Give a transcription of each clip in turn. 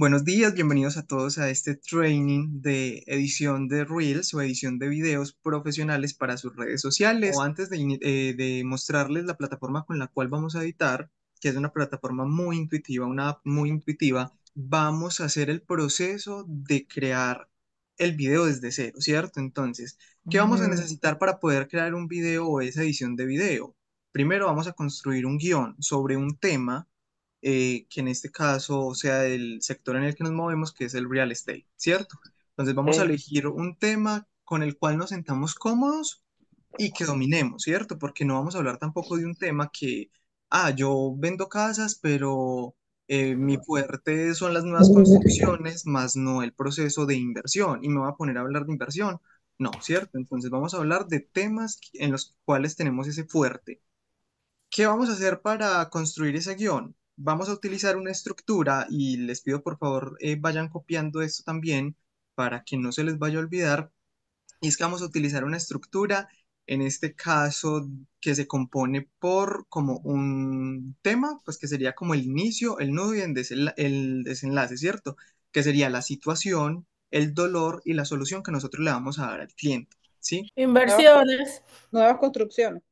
buenos días, bienvenidos a todos a este training de edición de Reels o edición de videos profesionales para sus redes sociales. antes de, eh, de mostrarles la plataforma con la cual vamos a editar, que es una plataforma muy intuitiva, una app muy intuitiva, vamos a hacer el proceso de crear el video desde cero, ¿cierto? Entonces, ¿qué vamos a necesitar para poder crear un video o esa edición de video? Primero vamos a construir un guión sobre un tema eh, que en este caso sea el sector en el que nos movemos, que es el real estate, ¿cierto? Entonces vamos a elegir un tema con el cual nos sentamos cómodos y que dominemos, ¿cierto? Porque no vamos a hablar tampoco de un tema que, ah, yo vendo casas, pero eh, mi fuerte son las nuevas construcciones, más no el proceso de inversión, y me va a poner a hablar de inversión. No, ¿cierto? Entonces vamos a hablar de temas en los cuales tenemos ese fuerte. ¿Qué vamos a hacer para construir ese guión? vamos a utilizar una estructura y les pido por favor eh, vayan copiando esto también para que no se les vaya a olvidar. Y es que vamos a utilizar una estructura, en este caso que se compone por como un tema, pues que sería como el inicio, el nudo y el desenlace, ¿cierto? Que sería la situación, el dolor y la solución que nosotros le vamos a dar al cliente, ¿sí? Inversiones. Nuevas construcciones.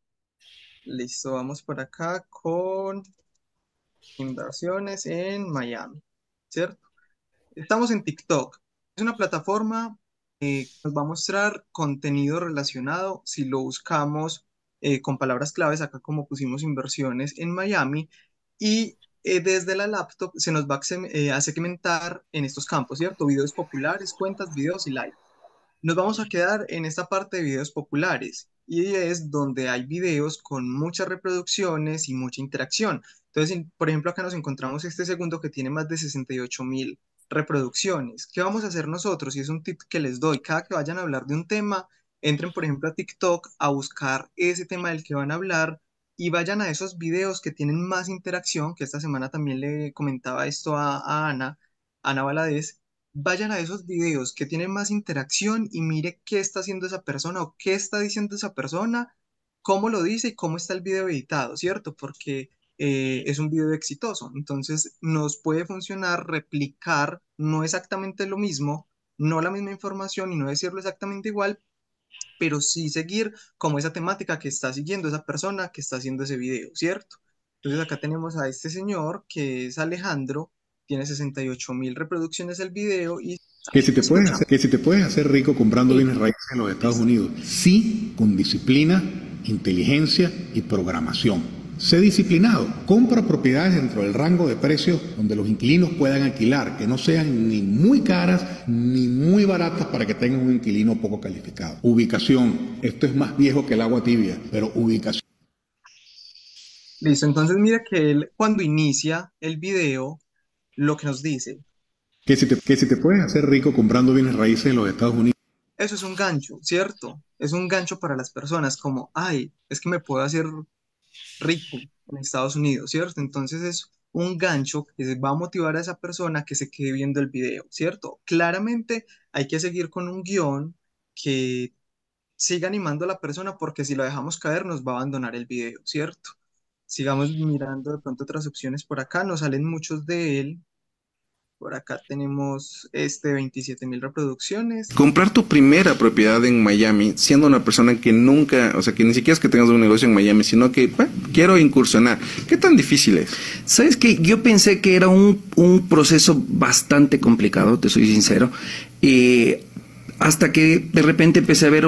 Listo, vamos por acá con inversiones en Miami, ¿cierto? Estamos en TikTok. Es una plataforma que nos va a mostrar contenido relacionado si lo buscamos eh, con palabras claves, acá como pusimos inversiones en Miami, y eh, desde la laptop se nos va a, eh, a segmentar en estos campos, ¿cierto? Videos populares, cuentas, videos y likes. Nos vamos a quedar en esta parte de videos populares y es donde hay videos con muchas reproducciones y mucha interacción. Entonces, por ejemplo, acá nos encontramos este segundo que tiene más de 68 mil reproducciones. ¿Qué vamos a hacer nosotros? Y es un tip que les doy. Cada que vayan a hablar de un tema, entren, por ejemplo, a TikTok a buscar ese tema del que van a hablar y vayan a esos videos que tienen más interacción, que esta semana también le comentaba esto a, Ana, Ana Valadez, vayan a esos videos que tienen más interacción y mire qué está haciendo esa persona o qué está diciendo esa persona, cómo lo dice y cómo está el video editado, ¿cierto? Porque eh, es un video exitoso. Entonces nos puede funcionar replicar no exactamente lo mismo, no la misma información y no decirlo exactamente igual, pero sí seguir como esa temática que está siguiendo esa persona que está haciendo ese video, ¿cierto? Entonces acá tenemos a este señor que es Alejandro tiene 68 mil reproducciones el video y... Que si, te puedes hacer, que si te puedes hacer rico comprando líneas raíces en los Estados Unidos, sí, con disciplina, inteligencia y programación. Sé disciplinado. Compra propiedades dentro del rango de precios donde los inquilinos puedan alquilar, que no sean ni muy caras ni muy baratas para que tengan un inquilino poco calificado. Ubicación. Esto es más viejo que el agua tibia, pero ubicación. Listo, entonces mira que él cuando inicia el video lo que nos dice. Que si, te, que si te puedes hacer rico comprando bienes raíces en los Estados Unidos. Eso es un gancho, ¿cierto? Es un gancho para las personas, como, ay, es que me puedo hacer rico en Estados Unidos, ¿cierto? Entonces es un gancho que va a motivar a esa persona que se quede viendo el video, ¿cierto? Claramente hay que seguir con un guión que siga animando a la persona porque si lo dejamos caer nos va a abandonar el video, ¿cierto? Sigamos mirando de pronto otras opciones por acá, nos salen muchos de él, por acá tenemos este 27 mil reproducciones. Comprar tu primera propiedad en Miami, siendo una persona que nunca, o sea, que ni siquiera es que tengas un negocio en Miami, sino que quiero incursionar. ¿Qué tan difícil es? Sabes que yo pensé que era un, proceso bastante complicado, te soy sincero. hasta que de repente empecé a ver.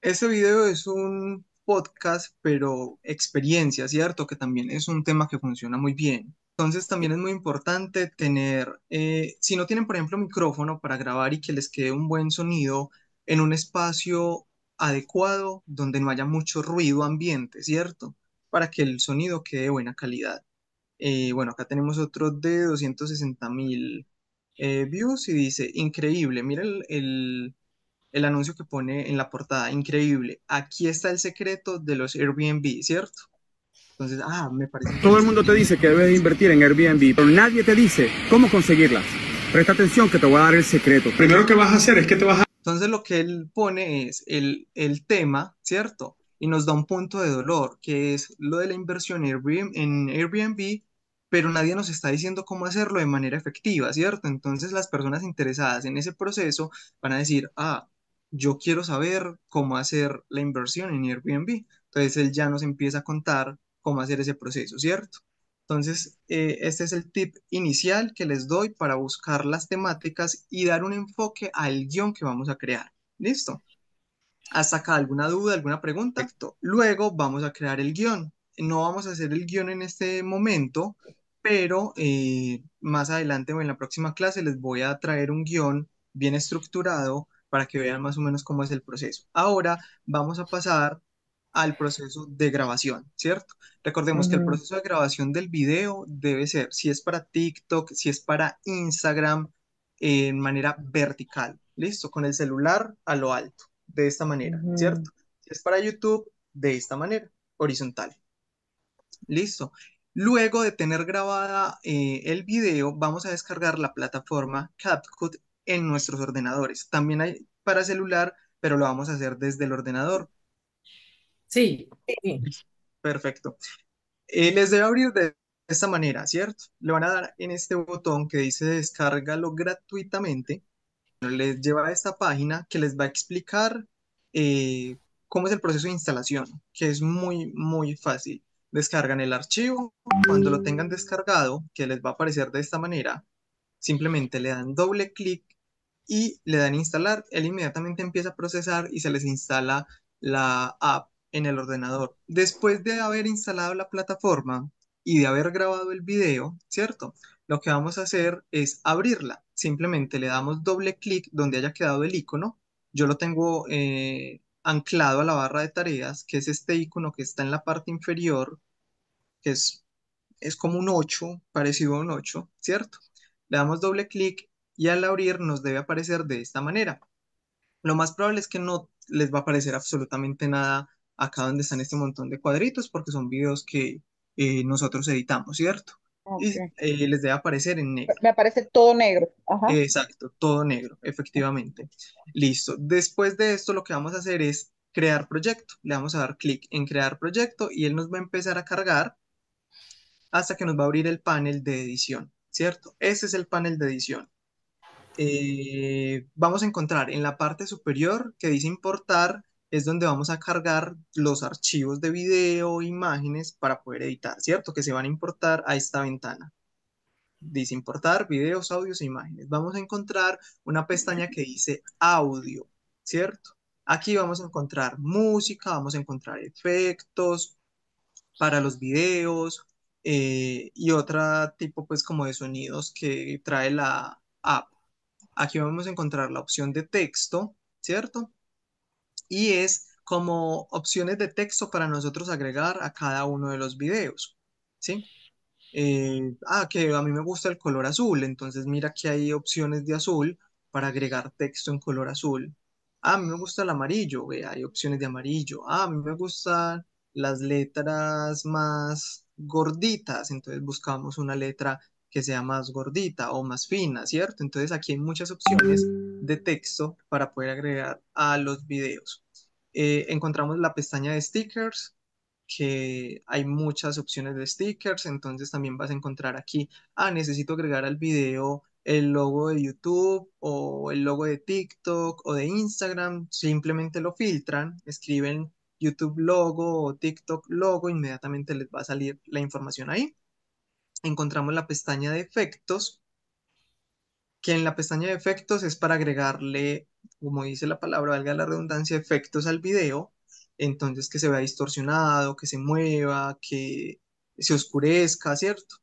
Este video es un podcast, pero experiencia, ¿cierto? Que también es un tema que funciona muy bien. Entonces también es muy importante tener, eh, si no tienen por ejemplo micrófono para grabar y que les quede un buen sonido en un espacio adecuado donde no haya mucho ruido ambiente, ¿cierto? Para que el sonido quede de buena calidad. Eh, bueno, acá tenemos otro de 260 mil eh, views y dice, increíble, miren el anuncio que pone en la portada, increíble, aquí está el secreto de los Airbnb, ¿cierto? Entonces, ah, me parece... Todo el mundo te dice que debes invertir en Airbnb, pero nadie te dice cómo conseguirlas. Presta atención que te voy a dar el secreto. Primero que vas a hacer es que te vas a... Entonces lo que él pone es el, el tema, ¿cierto? Y nos da un punto de dolor, que es lo de la inversión en Airbnb, pero nadie nos está diciendo cómo hacerlo de manera efectiva, ¿cierto? Entonces las personas interesadas en ese proceso van a decir, ah, yo quiero saber cómo hacer la inversión en Airbnb. Entonces él ya nos empieza a contar cómo hacer ese proceso, ¿cierto? Entonces, eh, este es el tip inicial que les doy para buscar las temáticas y dar un enfoque al guión que vamos a crear. ¿Listo? Hasta acá, ¿alguna duda, alguna pregunta? Perfecto. Luego vamos a crear el guión. No vamos a hacer el guión en este momento, pero eh, más adelante o en la próxima clase les voy a traer un guión bien estructurado para que vean más o menos cómo es el proceso. Ahora vamos a pasar al proceso de grabación, ¿cierto? Recordemos que el proceso de grabación del video debe ser, si es para TikTok, si es para Instagram, en manera vertical, ¿listo? Con el celular a lo alto, de esta manera, ¿cierto? Si es para YouTube, de esta manera, horizontal. Listo. Luego de tener grabada eh, el video, vamos a descargar la plataforma CapCut en nuestros ordenadores. También hay para celular, pero lo vamos a hacer desde el ordenador. Sí. Perfecto. Eh, les debe abrir de esta manera, ¿cierto? Le van a dar en este botón que dice descárgalo gratuitamente. Les lleva a esta página que les va a explicar eh, cómo es el proceso de instalación, que es muy, muy fácil. Descargan el archivo. Cuando lo tengan descargado, que les va a aparecer de esta manera, simplemente le dan doble clic y le dan instalar. Él inmediatamente empieza a procesar y se les instala la app en el ordenador. Después de haber instalado la plataforma y de haber grabado el video, ¿cierto? Lo que vamos a hacer es abrirla. Simplemente le damos doble clic donde haya quedado el icono. Yo lo tengo eh, anclado a la barra de tareas, que es este icono que está en la parte inferior, que es, es como un 8, parecido a un 8, ¿cierto? Le damos doble clic y al abrir nos debe aparecer de esta manera. Lo más probable es que no les va a aparecer absolutamente nada acá donde están este montón de cuadritos, porque son videos que eh, nosotros editamos, ¿cierto? Y eh, les debe aparecer en negro. Me aparece todo negro. Exacto, todo negro, efectivamente. Listo. Después de esto, lo que vamos a hacer es crear proyecto. Le vamos a dar clic en crear proyecto y él nos va a empezar a cargar hasta que nos va a abrir el panel de edición, ¿cierto? Ese es el panel de edición. Eh, vamos a encontrar en la parte superior que dice importar es donde vamos a cargar los archivos de video, imágenes para poder editar, ¿cierto? Que se van a importar a esta ventana. Dice importar videos, audios e imágenes. Vamos a encontrar una pestaña que dice audio, ¿cierto? Aquí vamos a encontrar música, vamos a encontrar efectos para los videos eh, y otro tipo pues como de sonidos que trae la app. Aquí vamos a encontrar la opción de texto, ¿cierto? y es como opciones de texto para nosotros agregar a cada uno de los videos, ¿sí? Eh, ah, que a mí me gusta el color azul, entonces mira que hay opciones de azul para agregar texto en color azul. Ah, a mí me gusta el amarillo, hay opciones de amarillo. Ah, a mí me gustan las letras más gorditas, entonces buscamos una letra que sea más gordita o más fina, ¿cierto? Entonces aquí hay muchas opciones de texto para poder agregar a los videos. Eh, encontramos la pestaña de stickers, que hay muchas opciones de stickers, entonces también vas a encontrar aquí, ah, necesito agregar al video el logo de YouTube o el logo de TikTok o de Instagram, simplemente lo filtran, escriben YouTube logo o TikTok logo, inmediatamente les va a salir la información ahí. Encontramos la pestaña de efectos, que en la pestaña de efectos es para agregarle, como dice la palabra, valga la redundancia, efectos al video. Entonces que se vea distorsionado, que se mueva, que se oscurezca, ¿cierto?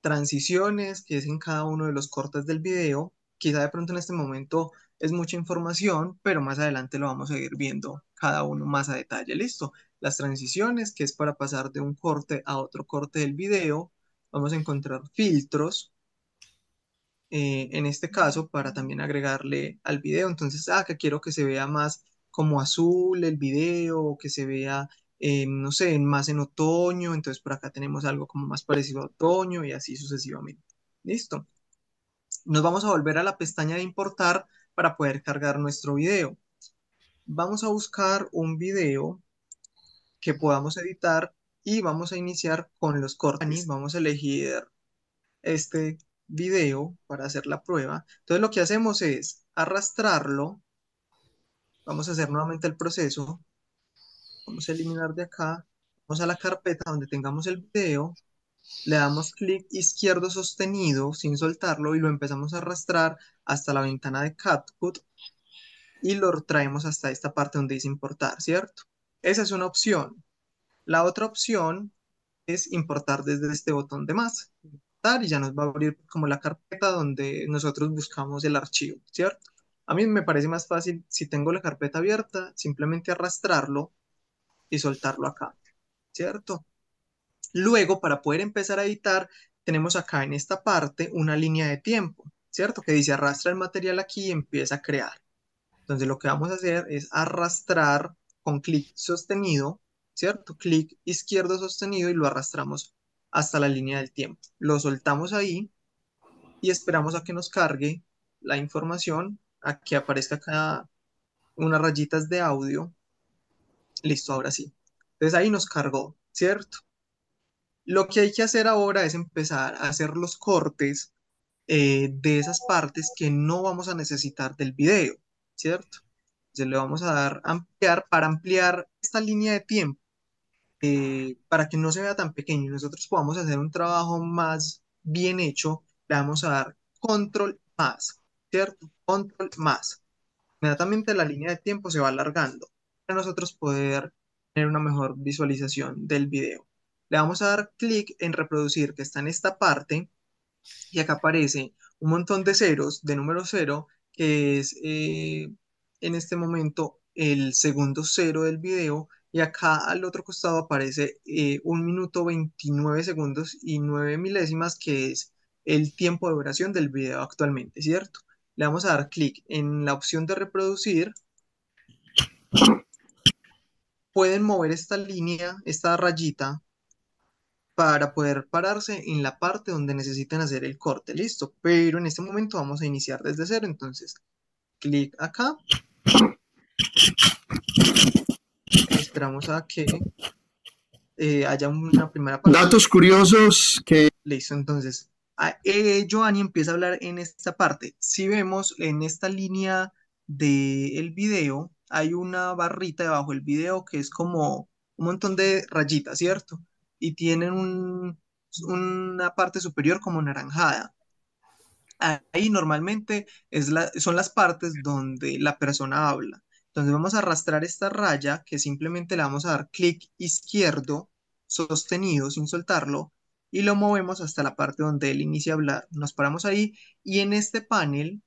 Transiciones, que es en cada uno de los cortes del video. Quizá de pronto en este momento es mucha información, pero más adelante lo vamos a ir viendo cada uno más a detalle. Listo. Las transiciones, que es para pasar de un corte a otro corte del video. Vamos a encontrar filtros, eh, en este caso para también agregarle al video. Entonces, acá ah, que quiero que se vea más como azul el video, que se vea, eh, no sé, más en otoño. Entonces, por acá tenemos algo como más parecido a otoño y así sucesivamente. Listo. Nos vamos a volver a la pestaña de importar para poder cargar nuestro video. Vamos a buscar un video que podamos editar y vamos a iniciar con los cortes. Vamos a elegir este video para hacer la prueba. Entonces lo que hacemos es arrastrarlo. Vamos a hacer nuevamente el proceso. Vamos a eliminar de acá. Vamos a la carpeta donde tengamos el video. Le damos clic izquierdo sostenido sin soltarlo y lo empezamos a arrastrar hasta la ventana de CapCut y lo traemos hasta esta parte donde dice importar, ¿cierto? Esa es una opción. La otra opción es importar desde este botón de más y ya nos va a abrir como la carpeta donde nosotros buscamos el archivo, ¿cierto? A mí me parece más fácil, si tengo la carpeta abierta, simplemente arrastrarlo y soltarlo acá, ¿cierto? Luego, para poder empezar a editar, tenemos acá en esta parte una línea de tiempo, ¿cierto? Que dice arrastra el material aquí y empieza a crear. Entonces, lo que vamos a hacer es arrastrar con clic sostenido, ¿cierto? Clic izquierdo sostenido y lo arrastramos hasta la línea del tiempo. Lo soltamos ahí y esperamos a que nos cargue la información, a que aparezca acá unas rayitas de audio. Listo, ahora sí. Entonces ahí nos cargó, ¿cierto? Lo que hay que hacer ahora es empezar a hacer los cortes eh, de esas partes que no vamos a necesitar del video, ¿cierto? Entonces le vamos a dar ampliar para ampliar esta línea de tiempo eh, para que no se vea tan pequeño y nosotros podamos hacer un trabajo más bien hecho, le vamos a dar control más, ¿cierto? Control más. Inmediatamente la línea de tiempo se va alargando para nosotros poder tener una mejor visualización del video. Le vamos a dar clic en reproducir, que está en esta parte, y acá aparece un montón de ceros, de número cero, que es eh, en este momento el segundo cero del video, y acá al otro costado aparece 1 eh, minuto 29 segundos y 9 milésimas, que es el tiempo de duración del video actualmente, ¿cierto? Le vamos a dar clic en la opción de reproducir. Pueden mover esta línea, esta rayita, para poder pararse en la parte donde necesitan hacer el corte, listo. Pero en este momento vamos a iniciar desde cero, entonces clic acá esperamos a que eh, haya una primera parte. Datos curiosos que... Listo, entonces, a, eh, empieza a hablar en esta parte. Si vemos en esta línea del video, hay una barrita debajo del video que es como un montón de rayitas, ¿cierto? Y tienen una parte superior como naranjada. Ahí normalmente es son las partes donde la persona habla. Entonces vamos a arrastrar esta raya que simplemente le vamos a dar clic izquierdo sostenido sin soltarlo y lo movemos hasta la parte donde él inicia a hablar. Nos paramos ahí y en este panel,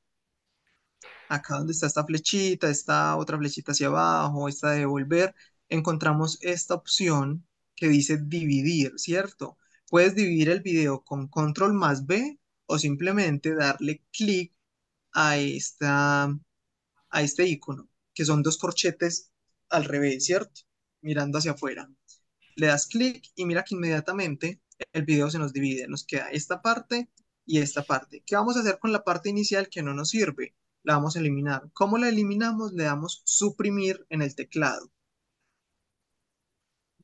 acá donde está esta flechita, esta otra flechita hacia abajo, esta de volver, encontramos esta opción que dice dividir, ¿cierto? Puedes dividir el video con control más B o simplemente darle clic a, esta, a este icono que son dos corchetes al revés, ¿cierto? Mirando hacia afuera. Le das clic y mira que inmediatamente el video se nos divide, nos queda esta parte y esta parte. ¿Qué vamos a hacer con la parte inicial que no nos sirve? La vamos a eliminar. ¿Cómo la eliminamos? Le damos suprimir en el teclado.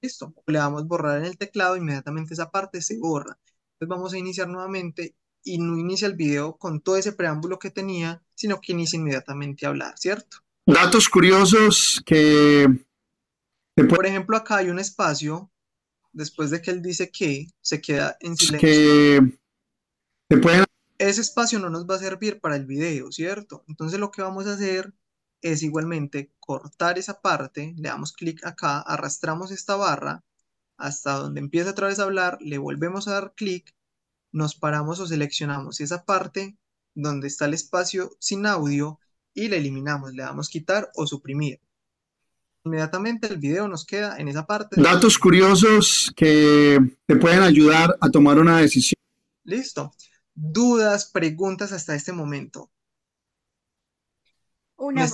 Listo. Le damos borrar en el teclado, inmediatamente esa parte se borra. Entonces vamos a iniciar nuevamente y no inicia el video con todo ese preámbulo que tenía, sino que inicia inmediatamente a hablar, ¿cierto? Datos curiosos que... Por ejemplo, acá hay un espacio, después de que él dice que, se queda en silencio. Ese espacio no nos va a servir para el video, ¿cierto? Entonces lo que vamos a hacer es igualmente cortar esa parte, le damos clic acá, arrastramos esta barra hasta donde empieza otra vez a hablar, le volvemos a dar clic, nos paramos o seleccionamos esa parte donde está el espacio sin audio y le eliminamos, le damos quitar o suprimir. Inmediatamente el video nos queda en esa parte. Datos curiosos que te pueden ayudar a tomar una decisión. Listo. Dudas, preguntas hasta este momento. Una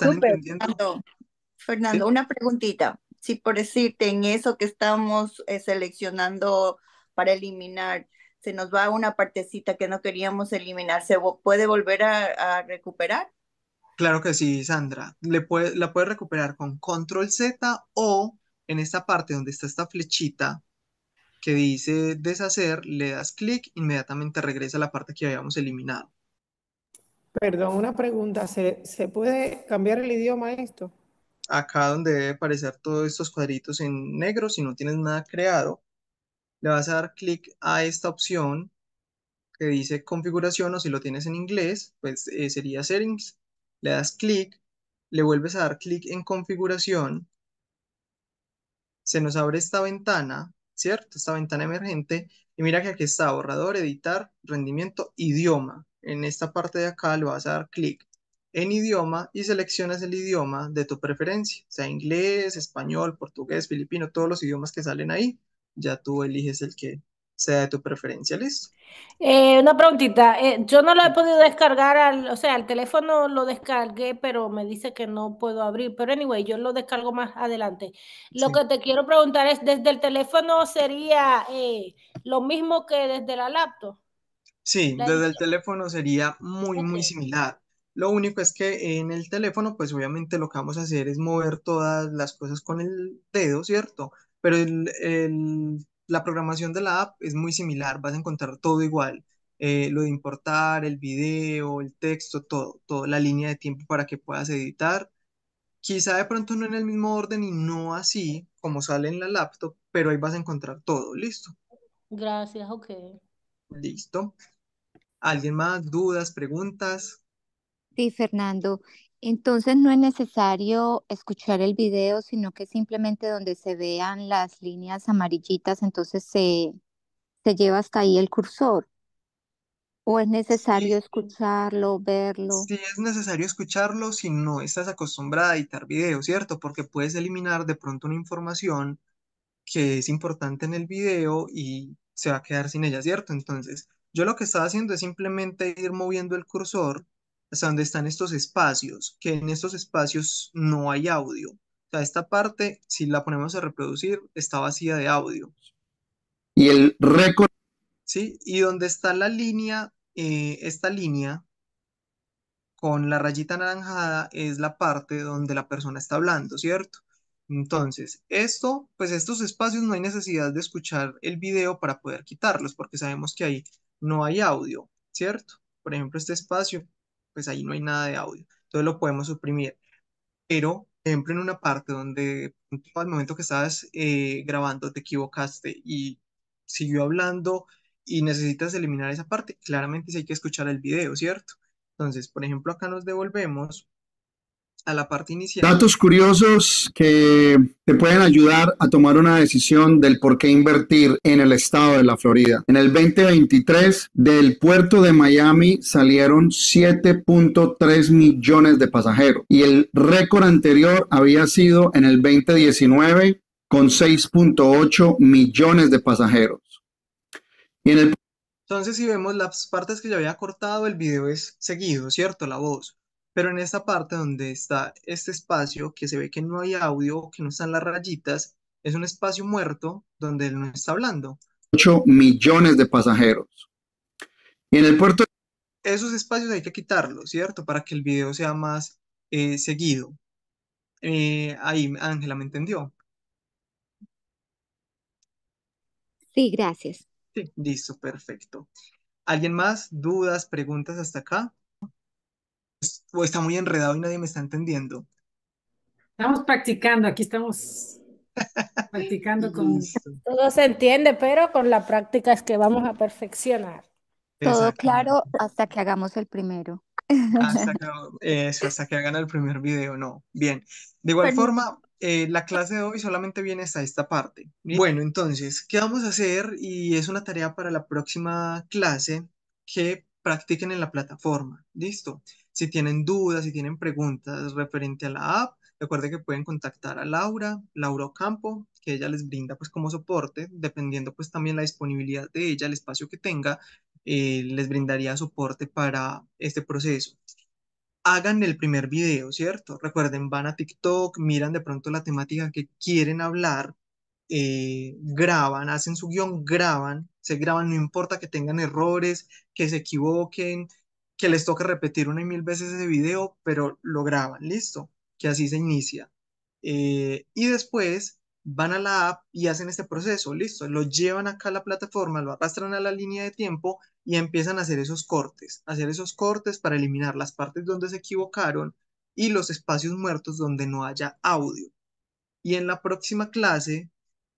Fernando, una preguntita. Si por decirte en eso que estamos eh, seleccionando para eliminar, se nos va una partecita que no queríamos eliminar, ¿se puede volver a recuperar? Claro que sí, Sandra. Le puede- la puedes recuperar con Control Z o en esta parte donde está esta flechita que dice deshacer, le das clic, inmediatamente regresa a la parte que habíamos eliminado. Perdón, una pregunta. ¿Se, puede cambiar el idioma esto? Acá donde debe aparecer todos estos cuadritos en negro, si no tienes nada creado, le vas a dar clic a esta opción que dice configuración o si lo tienes en inglés, pues eh, sería settings le das clic, le vuelves a dar clic en configuración, se nos abre esta ventana, ¿cierto? Esta ventana emergente, y mira que aquí está borrador, editar, rendimiento, idioma. En esta parte de acá le vas a dar clic en idioma y seleccionas el idioma de tu preferencia, sea inglés, español, portugués, filipino, todos los idiomas que salen ahí, ya tú eliges el que, sea de tu preferencia, Liz eh, una preguntita, eh, yo no lo he mm. podido descargar, al, o sea, el teléfono lo descargué, pero me dice que no puedo abrir, pero anyway, yo lo descargo más adelante. Lo que te quiero preguntar es, ¿desde el teléfono sería eh, lo mismo que desde la laptop? Sí, desde el teléfono sería muy, muy similar. Lo único es que en el teléfono, pues obviamente lo que vamos a hacer es mover todas las cosas con el dedo, ¿cierto? Pero el la programación de la app es muy similar, vas a encontrar todo igual. Eh, lo de importar, el video, el texto, todo, toda la línea de tiempo para que puedas editar. Quizá de pronto no en el mismo orden y no así como sale en la laptop, pero ahí vas a encontrar todo, listo. Gracias, ok. Listo. ¿Alguien más? ¿Dudas? ¿Preguntas? Sí, Fernando. Entonces no es necesario escuchar el video, sino que simplemente donde se vean las líneas amarillitas, entonces se, se lleva hasta ahí el cursor. ¿O es necesario escucharlo, verlo? Sí, es necesario escucharlo si no estás acostumbrada a editar video, ¿cierto? Porque puedes eliminar de pronto una información que es importante en el video y se va a quedar sin ella, ¿cierto? Entonces, yo lo que estaba haciendo es simplemente ir moviendo el cursor hasta donde están estos espacios, que en estos espacios no hay audio. O sea, esta parte, si la ponemos a reproducir, está vacía de audio. Y el récord. Sí, y donde está la línea, eh, esta línea con la rayita anaranjada es la parte donde la persona está hablando, ¿cierto? Entonces, esto, pues estos espacios no hay necesidad de escuchar el video para poder quitarlos, porque sabemos que ahí no hay audio, ¿cierto? Por ejemplo, este espacio pues ahí no hay nada de audio. Entonces lo podemos suprimir. Pero ejemplo, en una parte donde al momento que estabas eh, grabando te equivocaste y siguió hablando y necesitas eliminar esa parte, claramente sí hay que escuchar el video, ¿cierto? Entonces, por ejemplo, acá nos devolvemos a la parte inicial. Datos curiosos que te pueden ayudar a tomar una decisión del por qué invertir en el estado de la Florida. En el 2023, del puerto de Miami salieron 7.3 millones de pasajeros y el récord anterior había sido en el 2019 con 6.8 millones de pasajeros. entonces, si vemos las partes que yo había cortado, el video es seguido, ¿cierto? La voz. Pero en esta parte donde está este espacio, que se ve que no hay audio, que no están las rayitas, es un espacio muerto donde él no está hablando. 8 millones de pasajeros. Y en el puerto... Esos espacios hay que quitarlos, ¿cierto? Para que el video sea más eh, seguido. Eh, ahí, Ángela, ¿me entendió? Sí, gracias. Sí, listo, perfecto. ¿Alguien más? ¿Dudas, preguntas hasta acá? o está muy enredado y nadie me está entendiendo. Estamos practicando, aquí estamos practicando con... Todo se entiende, pero con la práctica es que vamos a perfeccionar. Todo claro hasta que hagamos el primero. Hasta que, eso, hasta que hagan el primer video, no. Bien, de igual forma, eh, la clase de hoy solamente viene hasta esta parte. Bueno, entonces, ¿qué vamos a hacer? Y es una tarea para la próxima clase que practiquen en la plataforma. Listo. Si tienen dudas, si tienen preguntas referente a la app, recuerden que pueden contactar a Laura, Laura Ocampo, que ella les brinda pues como soporte, dependiendo pues también la disponibilidad de ella, el espacio que tenga, eh, les brindaría soporte para este proceso hagan el primer video, ¿cierto? Recuerden, van a TikTok, miran de pronto la temática que quieren hablar, eh, graban, hacen su guión, graban, se graban, no importa que tengan errores, que se equivoquen, que les toca repetir una y mil veces ese video, pero lo graban, listo, que así se inicia. Eh, y después van a la app y hacen este proceso, listo, lo llevan acá a la plataforma, lo arrastran a la línea de tiempo y empiezan a hacer esos cortes, hacer esos cortes para eliminar las partes donde se equivocaron y los espacios muertos donde no haya audio. Y en la próxima clase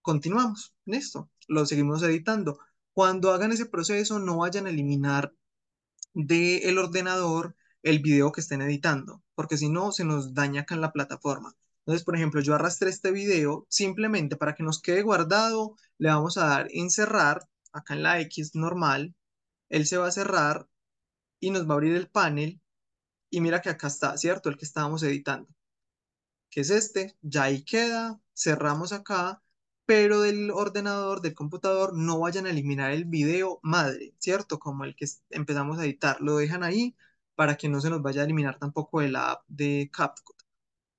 continuamos, listo, lo seguimos editando. Cuando hagan ese proceso no vayan a eliminar del ordenador el video que estén editando, porque si no, se nos daña acá en la plataforma. Entonces, por ejemplo, yo arrastré este video simplemente para que nos quede guardado, le vamos a dar en cerrar, acá en la X normal, él se va a cerrar y nos va a abrir el panel y mira que acá está, ¿cierto? El que estábamos editando, que es este, ya ahí queda, cerramos acá pero del ordenador, del computador, no vayan a eliminar el video madre, ¿cierto? Como el que empezamos a editar, lo dejan ahí para que no se nos vaya a eliminar tampoco de la app de CapCut.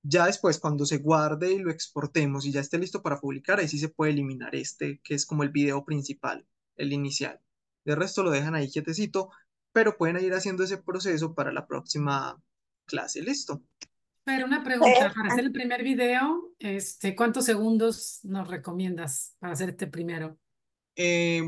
Ya después, cuando se guarde y lo exportemos y ya esté listo para publicar, ahí sí se puede eliminar este, que es como el video principal, el inicial. De resto lo dejan ahí quietecito, pero pueden ir haciendo ese proceso para la próxima clase. Listo. Pero una pregunta, para hacer el primer video, este, ¿cuántos segundos nos recomiendas para hacer este primero? Eh,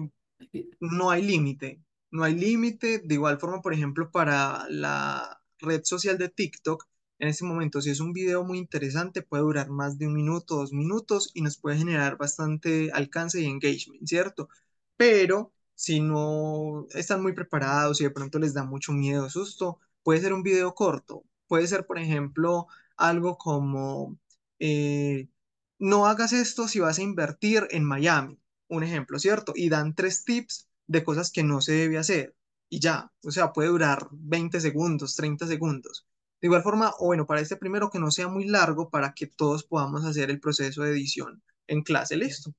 no hay límite, no hay límite. De igual forma, por ejemplo, para la red social de TikTok, en ese momento, si es un video muy interesante, puede durar más de un minuto, dos minutos y nos puede generar bastante alcance y engagement, ¿cierto? Pero si no están muy preparados y de pronto les da mucho miedo, susto, puede ser un video corto, Puede ser, por ejemplo, algo como, eh, no hagas esto si vas a invertir en Miami, un ejemplo, ¿cierto? Y dan tres tips de cosas que no se debe hacer y ya, o sea, puede durar 20 segundos, 30 segundos. De igual forma, o bueno, para este primero que no sea muy largo para que todos podamos hacer el proceso de edición en clase, listo.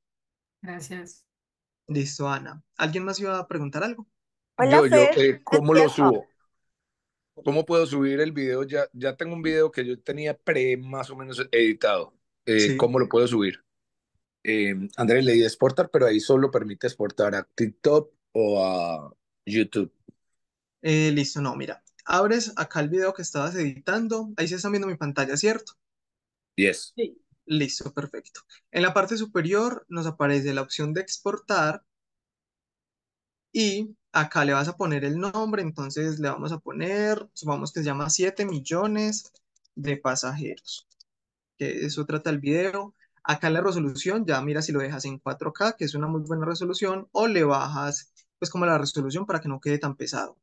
Gracias. Listo, Ana. ¿Alguien más iba a preguntar algo? yo, yo, ¿cómo lo subo? ¿Cómo puedo subir el video? Ya, ya tengo un video que yo tenía pre más o menos editado. Eh, ¿Cómo lo puedo subir? Eh, Andrés, leí exportar, pero ahí solo permite exportar a TikTok o a YouTube. Eh, listo, no, mira. Abres acá el video que estabas editando. Ahí se está viendo mi pantalla, ¿cierto? Yes. Sí. Listo, perfecto. En la parte superior nos aparece la opción de exportar y acá le vas a poner el nombre, entonces le vamos a poner, supongamos que se llama 7 millones de pasajeros, que eso trata el video. Acá la resolución, ya mira si lo dejas en 4K, que es una muy buena resolución, o le bajas pues como la resolución para que no quede tan pesado.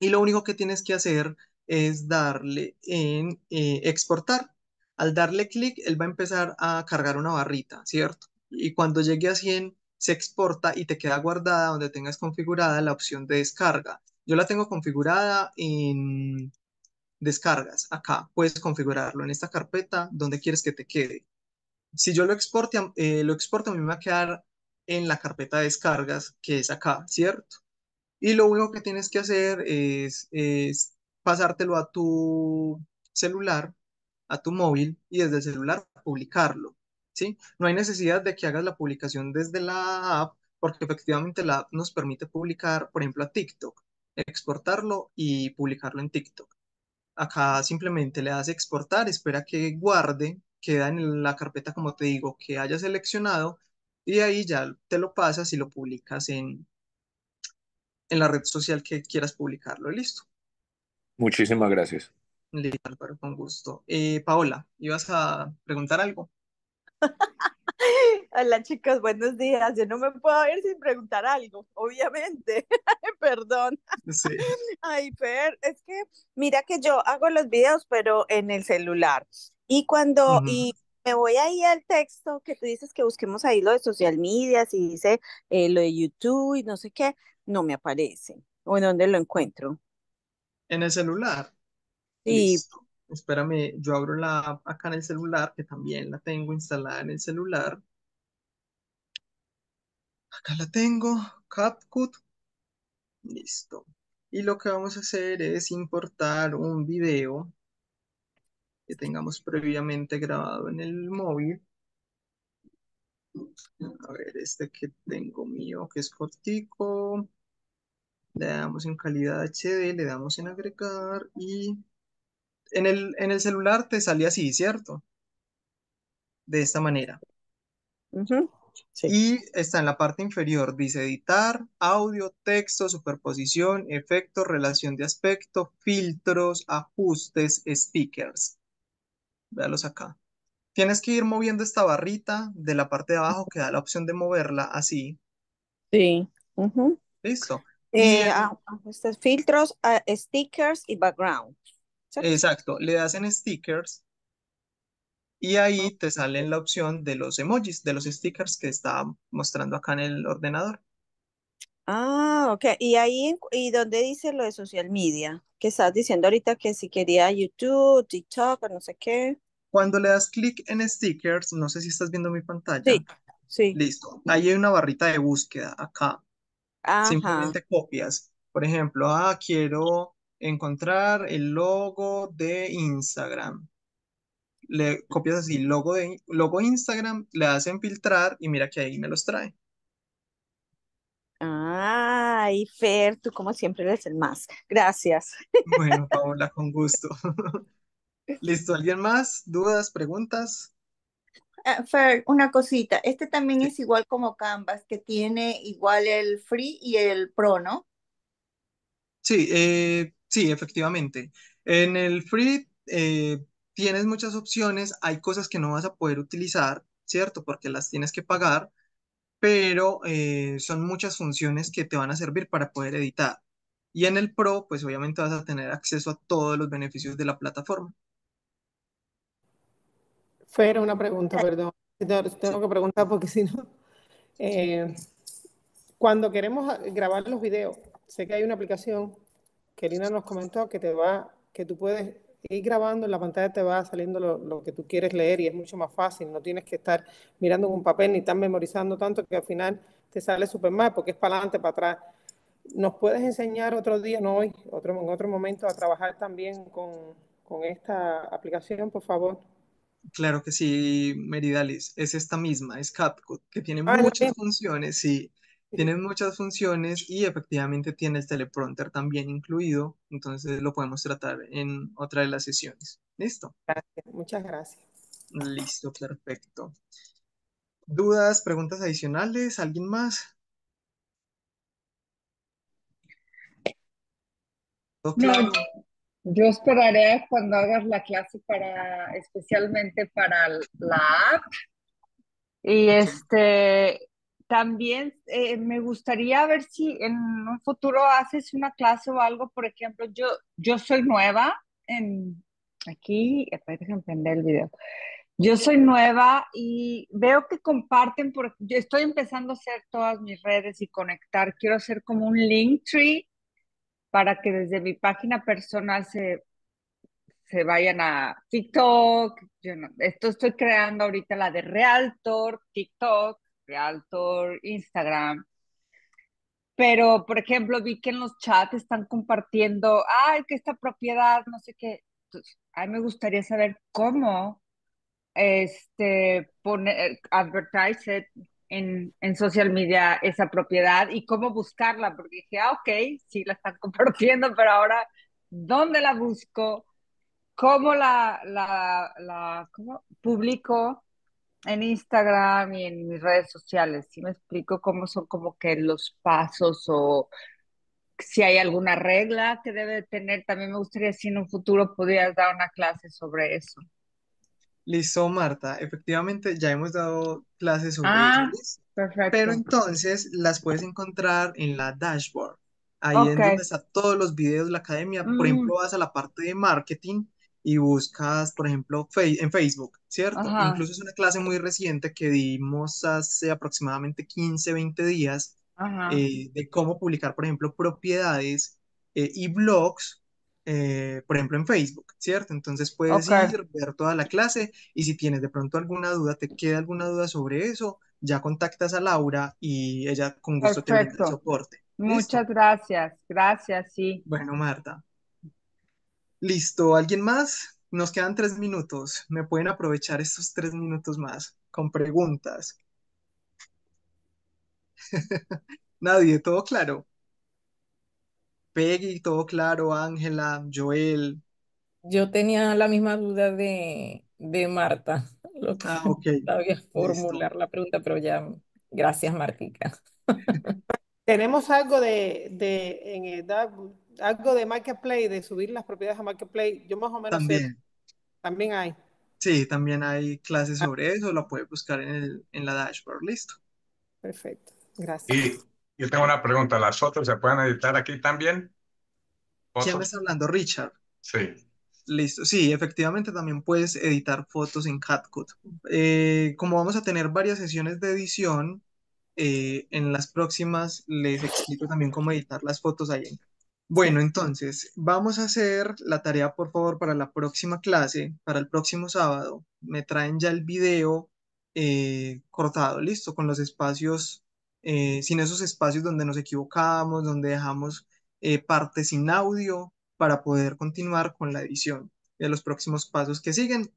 Y lo único que tienes que hacer es darle en eh, exportar. Al darle clic, él va a empezar a cargar una barrita, ¿cierto? Y cuando llegue a 100, se exporta y te queda guardada donde tengas configurada la opción de descarga. Yo la tengo configurada en descargas. Acá puedes configurarlo en esta carpeta donde quieres que te quede. Si yo lo, exporte, eh, lo exporto, a mí me va a quedar en la carpeta de descargas que es acá, ¿cierto? Y lo único que tienes que hacer es pasártelo a tu celular, a tu móvil y desde el celular publicarlo. No hay necesidad de que hagas la publicación desde la app, porque efectivamente la app nos permite publicar, por ejemplo, a TikTok, exportarlo y publicarlo en TikTok. Acá simplemente le das exportar, espera que guarde, queda en la carpeta, como te digo, que hayas seleccionado, y ahí ya te lo pasas y lo publicas en, en la red social que quieras publicarlo. Listo. Muchísimas gracias. Listo, con gusto. Eh, Paola, ¿ibas a preguntar algo? Hola chicos, buenos días. Yo no me puedo ir sin preguntar algo, obviamente. Perdón. Sí. Ay, pero es que mira que yo hago los videos, pero en el celular. Y cuando, y me voy ahí al texto que tú dices que busquemos ahí lo de social media, si dice eh, lo de YouTube y no sé qué, no me aparece. ¿O en dónde lo encuentro? En el celular. Sí, espérame, yo abro la app acá en el celular, que también la tengo instalada en el celular. Acá la tengo, CapCut. Listo. Y lo que vamos a hacer es importar un video que tengamos previamente grabado en el móvil. A ver, este que tengo mío, que es cortico. Le damos en calidad HD, le damos en agregar y en el, en el celular te salía así, ¿cierto? De esta manera. Y está en la parte inferior, dice editar, audio, texto, superposición, efecto, relación de aspecto, filtros, ajustes, stickers. Véalos acá. Tienes que ir moviendo esta barrita de la parte de abajo que da la opción de moverla así. Sí. Listo. Eh, filtros, eh, stickers y background. Exacto, le das en stickers y ahí te sale la opción de los emojis, de los stickers que está mostrando acá en el ordenador. Ah, ok. Y ahí, ¿y dónde dice lo de social media? Que estás diciendo ahorita que si quería YouTube, TikTok o no sé qué. Cuando le das clic en stickers, no sé si estás viendo mi pantalla. Sí, sí. Listo. Ahí hay una barrita de búsqueda acá. Ajá. Simplemente copias. Por ejemplo, ah, quiero encontrar el logo de Instagram. Le copias así, logo, de, logo Instagram, le hacen filtrar y mira que ahí me los trae. Ay, Fer, tú como siempre eres el más. Gracias. Bueno, Paola, con gusto. ¿Listo? ¿Alguien más? ¿Dudas? ¿Preguntas? Ah, Fer, una cosita. Este también es igual como Canvas, que tiene igual el free y el pro, ¿no? Sí, eh, Sí, efectivamente. En el free eh, tienes muchas opciones, hay cosas que no vas a poder utilizar, ¿cierto? Porque las tienes que pagar, pero eh, son muchas funciones que te van a servir para poder editar. Y en el Pro, pues obviamente vas a tener acceso a todos los beneficios de la plataforma. Fuera una pregunta, ah. perdón. Tengo que preguntar porque si no... Eh, cuando queremos grabar los videos, sé que hay una aplicación que nos comentó que te va, que tú puedes ir grabando en la pantalla te va saliendo lo, que tú quieres leer y es mucho más fácil, no tienes que estar mirando un papel ni estar memorizando tanto que al final te sale súper mal porque es para adelante, para atrás. ¿Nos puedes enseñar otro día, no hoy, otro, en otro momento a trabajar también con, con esta aplicación, por favor? Claro que sí, Meridalis, es esta misma, es CapCut, que tiene ah, muchas funciones, sí. Tiene muchas funciones y efectivamente tiene el teleprompter también incluido, entonces lo podemos tratar en otra de las sesiones. ¿Listo? muchas gracias. Listo, perfecto. ¿Dudas, preguntas adicionales? ¿Alguien más? No, yo esperaré cuando hagas la clase para, especialmente para la app. Y este, también eh, me gustaría ver si en un futuro haces una clase o algo, por ejemplo, yo, yo soy nueva en aquí, eh, pues, déjenme prender el video. Yo soy nueva y veo que comparten, yo estoy empezando a hacer todas mis redes y conectar. Quiero hacer como un link tree para que desde mi página personal se, se vayan a TikTok. esto estoy creando ahorita la de Realtor, TikTok, Altor, Instagram. Pero, por ejemplo, vi que en los chats están compartiendo, ay, que esta propiedad, no sé qué. a mí me gustaría saber cómo este, poner, eh, advertise en, en social media esa propiedad y cómo buscarla, porque dije, ah, ok, sí la están compartiendo, pero ahora, ¿dónde la busco? ¿Cómo la, la, publico? en Instagram y en mis redes sociales. Si me explico cómo son como que los pasos o si hay alguna regla que debe tener. También me gustaría si en un futuro pudieras dar una clase sobre eso. Listo, Marta. Efectivamente, ya hemos dado clases sobre ah, Perfecto. Pero entonces las puedes encontrar en la dashboard. Ahí es donde están todos los videos de la academia. Por mm. ejemplo, vas a la parte de marketing y buscas, por ejemplo, en Facebook, ¿cierto? Incluso es una clase muy reciente que dimos hace aproximadamente 15, 20 días eh, de cómo publicar, por ejemplo, propiedades eh, y blogs. Eh, por ejemplo en Facebook, ¿cierto? Entonces puedes ir, ver toda la clase y si tienes de pronto alguna duda, te queda alguna duda sobre eso, ya contactas a Laura y ella con gusto te brinda el soporte. Muchas gracias, gracias, sí. Bueno, Marta, Listo, ¿alguien más? Nos quedan tres minutos. ¿Me pueden aprovechar estos tres minutos más con preguntas? Nadie, todo claro. Peggy, todo claro, Ángela, Joel. Yo tenía la misma duda de, Marta, lo que ah, okay. formular la pregunta, pero ya, gracias, Martica. Tenemos algo de, en algo de marketplace, de subir las propiedades a marketplace, yo más o menos también, también hay. Sí, también hay clases sobre eso, lo puedes buscar en, el, en la dashboard, listo. Perfecto, gracias. Y yo tengo una pregunta, ¿las otras se pueden editar aquí también? Ya me está hablando? Richard. Sí. Listo, sí, efectivamente también puedes editar fotos en CapCut. Eh, como vamos a tener varias sesiones de edición, eh, en las próximas les explico también cómo editar las fotos ahí en bueno, entonces, vamos a hacer la tarea, por favor, para la próxima clase, para el próximo sábado. Me traen ya el video eh, cortado, listo, con los espacios, eh, sin esos espacios donde nos equivocamos, donde dejamos eh, partes sin audio, para poder continuar con la edición de los próximos pasos que siguen,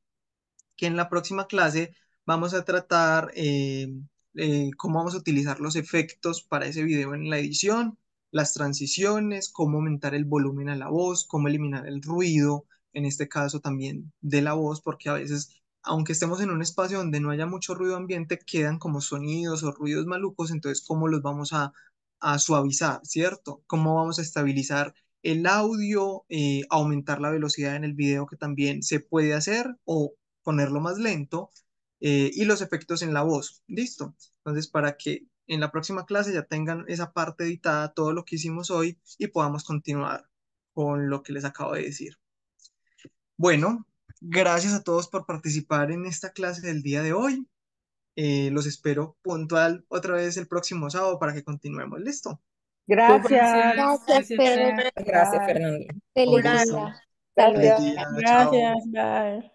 que en la próxima clase vamos a tratar eh, cómo vamos a utilizar los efectos para ese video en la edición las transiciones, cómo aumentar el volumen a la voz, cómo eliminar el ruido, en este caso también de la voz, porque a veces, aunque estemos en un espacio donde no haya mucho ruido ambiente, quedan como sonidos o ruidos malucos, entonces cómo los vamos a, suavizar, ¿cierto? ¿Cómo vamos a estabilizar el audio, eh, aumentar la velocidad en el video que también se puede hacer o ponerlo más lento? Eh, y los efectos en la voz, listo. Entonces, para que en la próxima clase ya tengan esa parte editada, todo lo que hicimos hoy y podamos continuar con lo que les acabo de decir. Bueno, gracias a todos por participar en esta clase del día de hoy. Eh, los espero puntual otra vez el próximo sábado para que continuemos. ¿Listo? Gracias. Gracias, Fernando. Gracias, Fernando. Gracias. Gracias. Gracias.